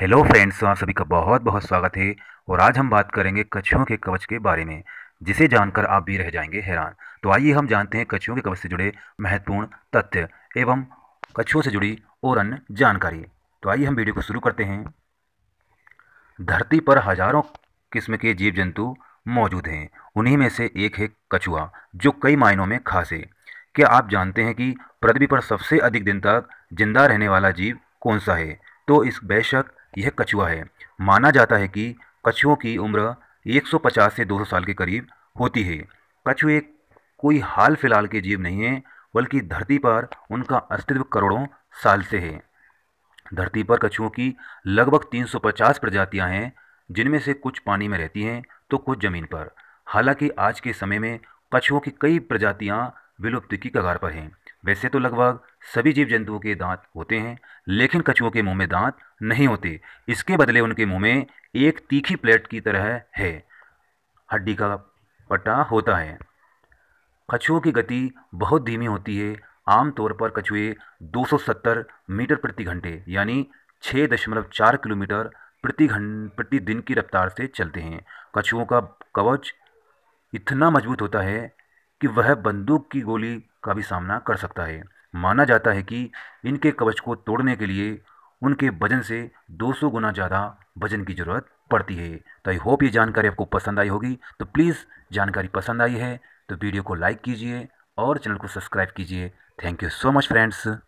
hello friends आप सभी का बहुत बहुत स्वागत है और आज हम बात करेंगे कछुओं के कवच के बारे में जिसे जानकर आप भी रह जाएंगे हैरान तो आइए हम जानते हैं कछुओं के कवच से जुड़े महत्वपूर्ण तथ्य एवं कछुओं से जुड़ी और अन्य जानकारी तो आइए हम वीडियो को शुरू करते हैं धरती पर हजारों किस्म के जीव जंतु मौजूद हैं उन्हीं में से एक है कछुआ जो कई मायनों में खास है क्या आप जानते हैं कि पृथ्वी पर सबसे अधिक दिन तक जिंदा रहने वाला जीव कौन सा है तो इस बेशक यह कछुआ है माना जाता है कि कछुओं की उम्र 150 से 200 साल के करीब होती है कछुए कोई हाल फिलहाल के जीव नहीं है बल्कि धरती पर उनका अस्तित्व करोड़ों साल से है धरती पर कछुओं की लगभग 350 प्रजातियां हैं जिनमें से कुछ पानी में रहती हैं तो कुछ ज़मीन पर हालांकि आज के समय में कछुओं की कई प्रजातियां विलुप्ति की कगार पर हैं वैसे तो लगभग सभी जीव जंतुओं के दांत होते हैं लेकिन कछुओं के मुंह में दांत नहीं होते इसके बदले उनके मुंह में एक तीखी प्लेट की तरह है हड्डी का पट्टा होता है कछुओं की गति बहुत धीमी होती है आमतौर पर कछुए 270 मीटर प्रति घंटे यानी 6.4 किलोमीटर प्रति घंटे प्रति दिन की रफ्तार से चलते हैं कछुओं का कवच इतना मजबूत होता है कि वह बंदूक की गोली का भी सामना कर सकता है माना जाता है कि इनके कवच को तोड़ने के लिए उनके वजन से 200 गुना ज़्यादा वजन की ज़रूरत पड़ती है तो आई होप ये जानकारी आपको पसंद आई होगी तो प्लीज़ जानकारी पसंद आई है तो वीडियो को लाइक कीजिए और चैनल को सब्सक्राइब कीजिए thank you so much friends